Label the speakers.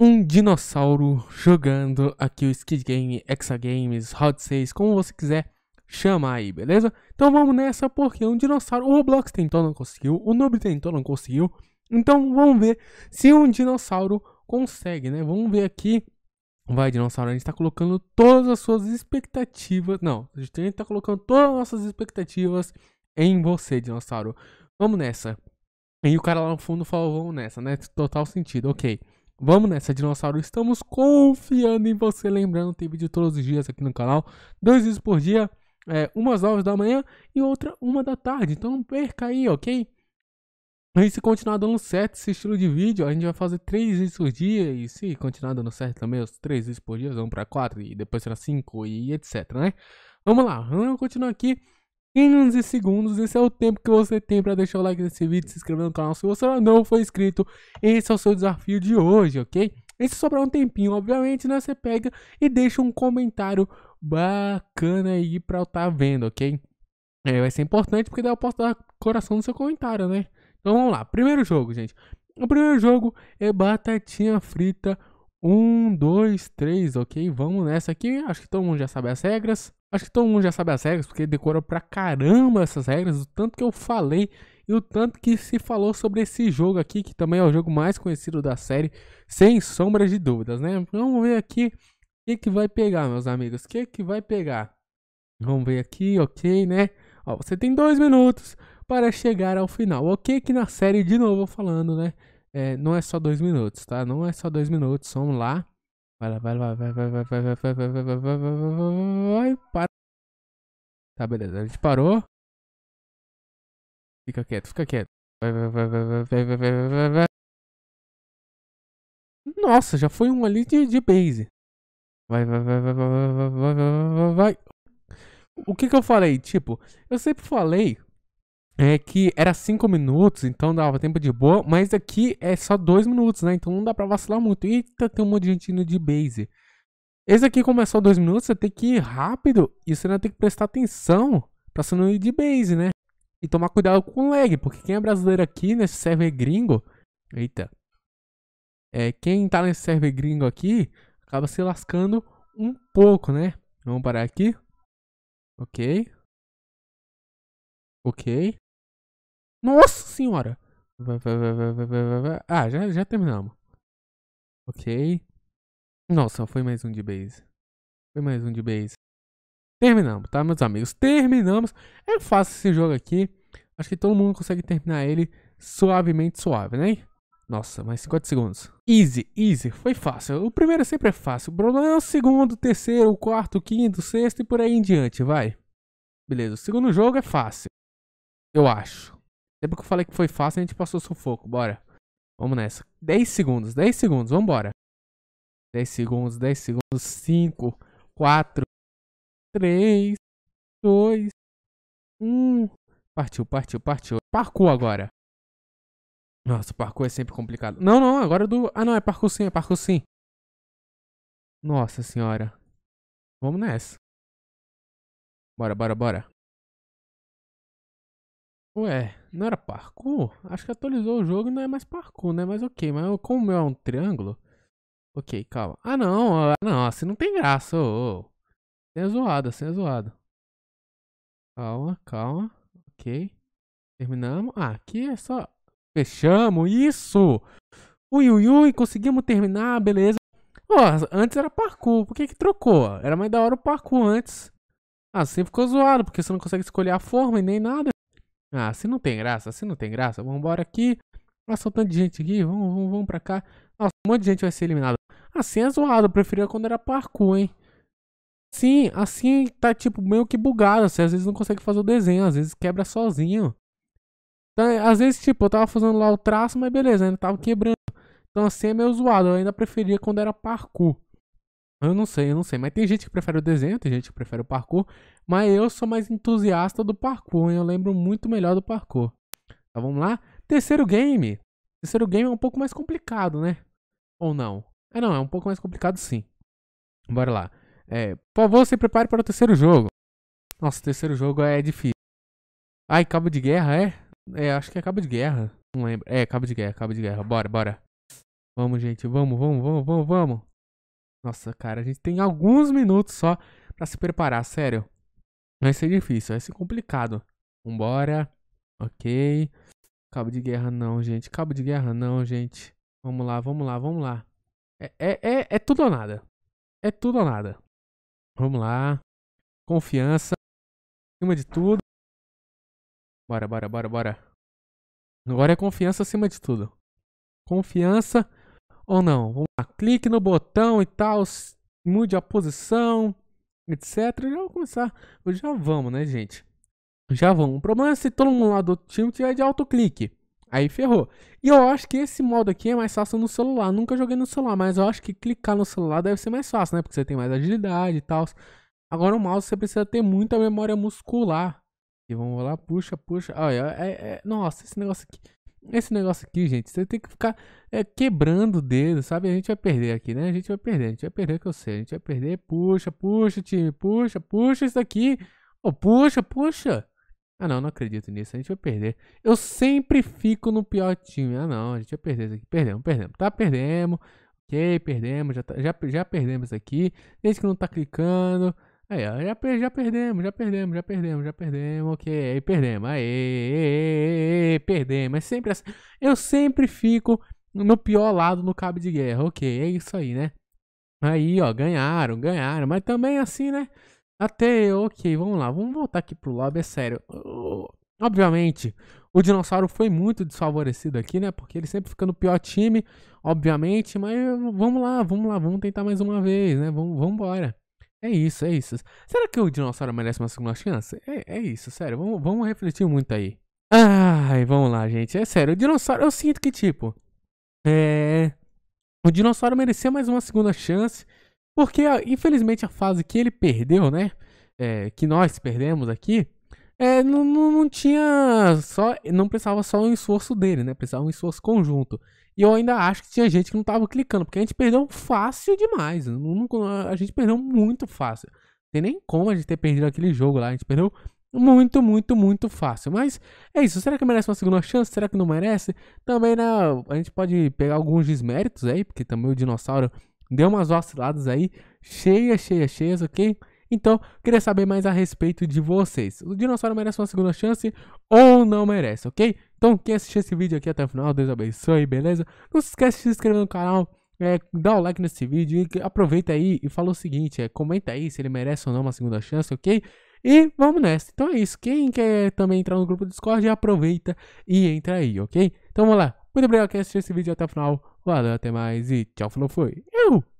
Speaker 1: um dinossauro jogando aqui o Skid Game, Hexa Games, Hot 6, como você quiser chamar aí, beleza? Então vamos nessa, porque um dinossauro, o Roblox tentou, não conseguiu, o Noob tentou, não conseguiu. Então vamos ver se um dinossauro consegue, né? Vamos ver aqui. Vai, dinossauro, a gente tá colocando todas as suas expectativas. Não, a gente tá colocando todas as nossas expectativas em você, dinossauro. Vamos nessa. E o cara lá no fundo falou, vamos nessa, né? Total sentido, ok. Vamos nessa, dinossauro. Estamos confiando em você. Lembrando, tem vídeo todos os dias aqui no canal. Dois vídeos por dia. É, umas às da manhã e outra uma da tarde. Então não perca aí, ok? E se continuar dando certo esse estilo de vídeo, a gente vai fazer três vezes por dia. E se continuar dando certo também, os três vezes por dia, vamos para quatro e depois será cinco e etc, né? Vamos lá, vamos continuar aqui. 15 segundos. Esse é o tempo que você tem para deixar o like nesse vídeo, se inscrever no canal se você não foi inscrito. Esse é o seu desafio de hoje, ok? E se é sobrar um tempinho, obviamente, né? Você pega e deixa um comentário bacana aí para eu estar tá vendo, ok? É, vai ser importante porque daí eu posso dar coração no seu comentário, né? Então vamos lá. Primeiro jogo, gente. O primeiro jogo é batatinha frita. Um, dois, três, ok? Vamos nessa aqui. Acho que todo mundo já sabe as regras. Acho que todo mundo já sabe as regras, porque decorou pra caramba essas regras, o tanto que eu falei e o tanto que se falou sobre esse jogo aqui, que também é o jogo mais conhecido da série, sem sombra de dúvidas, né? Vamos ver aqui o que, que vai pegar, meus amigos. O que, que vai pegar? Vamos ver aqui, ok, né? Ó, você tem dois minutos para chegar ao final. Ok, que na série, de novo falando, né? É, não é só dois minutos, tá? Não é só dois minutos, vamos lá. Vai lá, vai lá, vai, vai, vai, vai, vai, vai, vai, vai, vai, vai, vai,
Speaker 2: vai, para. Tá, beleza, a gente parou. Fica quieto, fica quieto. Vai, vai, vai, vai, vai, vai, vai, vai, vai, vai.
Speaker 1: Nossa, já foi um ali de, de base. Vai, vai, vai, vai, vai, vai, vai, vai, vai, vai. O que que eu falei? Tipo, eu sempre falei é que era 5 minutos, então dava tempo de boa, mas aqui é só 2 minutos, né? Então não dá pra vacilar muito. Eita, tá, tem um monte de gente indo de base. Esse aqui, como é só 2 minutos, você tem que ir rápido e você ainda tem que prestar atenção pra você não ir de base, né? E tomar cuidado com o lag, porque quem é brasileiro aqui nesse server gringo. Eita. É, quem tá nesse server gringo aqui acaba se lascando um pouco, né? Vamos parar aqui.
Speaker 2: Ok. Ok. Nossa senhora!
Speaker 1: Ah, já, já terminamos. Ok. Nossa, foi mais um de base. Foi mais um de base. Terminamos, tá, meus amigos? Terminamos. É fácil esse jogo aqui. Acho que todo mundo consegue terminar ele suavemente suave, né? Nossa, mais 50 segundos. Easy, easy. Foi fácil. O primeiro sempre é fácil. O problema é o segundo, o terceiro, o quarto, o quinto, o sexto e por aí em diante, vai. Beleza, o segundo jogo é fácil. Eu acho. Sempre que eu falei que foi fácil, a gente passou sufoco. Bora. Vamos nessa. 10 segundos, 10 segundos, vambora. 10 segundos, 10 segundos, 5, 4,
Speaker 2: 3, 2, 1. Partiu, partiu, partiu. Parkour agora. Nossa, parkour é sempre complicado. Não, não, agora é do. Ah, não, é parkour sim, é parkour sim. Nossa senhora. Vamos nessa. Bora, bora, bora. Ué. Não
Speaker 1: era parkour? Acho que atualizou o jogo e não é mais parkour, né? Mas ok, mas como o meu é um triângulo. Ok, calma. Ah não, ah, não, assim não tem graça. Oh, oh. Sem é zoado, sem assim é zoado. Calma, calma. Ok. Terminamos. Ah, aqui é só. Fechamos isso! Ui, ui, ui, conseguimos terminar, beleza. Pô, antes era parkour, por que que trocou? Era mais da hora o parkour antes. Ah, sempre assim ficou zoado, porque você não consegue escolher a forma e nem nada. Ah, se não tem graça, se não tem graça, vamos embora aqui. Passou um tanto de gente aqui, vamos, vamos, vamos pra cá. Nossa, um monte de gente vai ser eliminada. Assim é zoado, eu preferia quando era parkour, hein? Sim, assim tá tipo meio que bugado. Você assim, às vezes não consegue fazer o desenho, às vezes quebra sozinho. Então, às vezes, tipo, eu tava fazendo lá o traço, mas beleza, ainda tava quebrando. Então assim é meio zoado. Eu ainda preferia quando era parkour. Eu não sei, eu não sei. Mas tem gente que prefere o desenho, tem gente que prefere o parkour. Mas eu sou mais entusiasta do parkour, eu lembro muito melhor do parkour. Tá, vamos lá? Terceiro game. Terceiro game é um pouco mais complicado, né? Ou não? É não, é um pouco mais complicado sim. Bora lá. É, por favor, se prepare para o terceiro jogo. Nossa, o terceiro jogo é difícil. Ai, cabo de guerra, é? É, acho que é cabo de guerra. Não lembro. É, cabo de guerra, cabo de guerra. Bora, bora. Vamos, gente. Vamos, vamos, vamos, vamos, vamos. Nossa, cara, a gente tem alguns minutos só para se preparar, sério. Vai ser difícil, vai ser complicado. Vambora. Ok. Cabo de guerra não, gente. Cabo de guerra não, gente. Vamos lá, vamos lá, vamos lá. É, é, é, é tudo ou nada. É tudo ou nada. Vamos lá.
Speaker 2: Confiança. Acima de tudo. Bora, bora, bora, bora.
Speaker 1: Agora é confiança acima de tudo. Confiança ou não. Vamos lá, clique no botão e tal, mude a posição, etc. Já vou começar. Já vamos, né, gente? Já vamos. O problema é se todo mundo lá do time tiver de autoclique. Aí ferrou. E eu acho que esse modo aqui é mais fácil no celular. Nunca joguei no celular, mas eu acho que clicar no celular deve ser mais fácil, né? Porque você tem mais agilidade e tal. Agora o mouse você precisa ter muita memória muscular. E vamos lá, puxa, puxa. Olha, é, é, é nossa, esse negócio aqui esse negócio aqui, gente, você tem que ficar é, quebrando o dedo, sabe? A gente vai perder aqui, né? A gente vai perder, a gente vai perder que eu sei. A gente vai perder, puxa, puxa, time, puxa, puxa isso daqui. Oh, puxa, puxa. Ah, não, não acredito nisso, a gente vai perder. Eu sempre fico no pior time. Ah, não, a gente vai perder isso aqui. Perdemos, perdemos. Tá, perdemos. Ok, perdemos, já, tá, já, já perdemos aqui. Desde que não tá clicando. Aí, ó, já, per já perdemos, já perdemos, já perdemos, já perdemos, ok, aí perdemos, aí perdemos. É sempre assim. Eu sempre fico no pior lado no cabo de guerra, ok, é isso aí, né? Aí, ó, ganharam, ganharam, mas também assim, né? Até, ok, vamos lá, vamos voltar aqui pro lobby, é sério. Obviamente, o dinossauro foi muito desfavorecido aqui, né? Porque ele sempre fica no pior time, obviamente, mas vamos lá, vamos lá, vamos tentar mais uma vez, né? Vamos, vamos embora. É isso, é isso. Será que o dinossauro merece uma segunda chance? É, é isso, sério. Vamos, vamos refletir muito aí. Ai, vamos lá, gente. É sério, o dinossauro, eu sinto que, tipo. É. O dinossauro merecia mais uma segunda chance. Porque, ah, infelizmente, a fase que ele perdeu, né? É, que nós perdemos aqui. É, não, não, não, tinha só. Não precisava só um esforço dele, né? Precisava um esforço conjunto. E eu ainda acho que tinha gente que não tava clicando, porque a gente perdeu fácil demais. A gente perdeu muito fácil. Não tem nem como a gente ter perdido aquele jogo lá. A gente perdeu muito, muito, muito fácil. Mas é isso. Será que merece uma segunda chance? Será que não merece? Também, né? A gente pode pegar alguns desméritos aí, porque também o dinossauro deu umas vaciladas aí. Cheias, cheias, cheias, ok? Então, queria saber mais a respeito de vocês. O dinossauro merece uma segunda chance ou não merece, ok? Então, quem assistiu esse vídeo aqui até o final, Deus abençoe, beleza? Não se esquece de se inscrever no canal, é, dá o like nesse vídeo e aproveita aí e fala o seguinte, é, comenta aí se ele merece ou não uma segunda chance, ok? E vamos nessa. Então é isso. Quem quer também entrar no grupo do Discord, aproveita e entra aí, ok? Então vamos lá. Muito obrigado quem assistiu esse vídeo até o final. Valeu, até mais e tchau, falou,
Speaker 2: fui. Eu!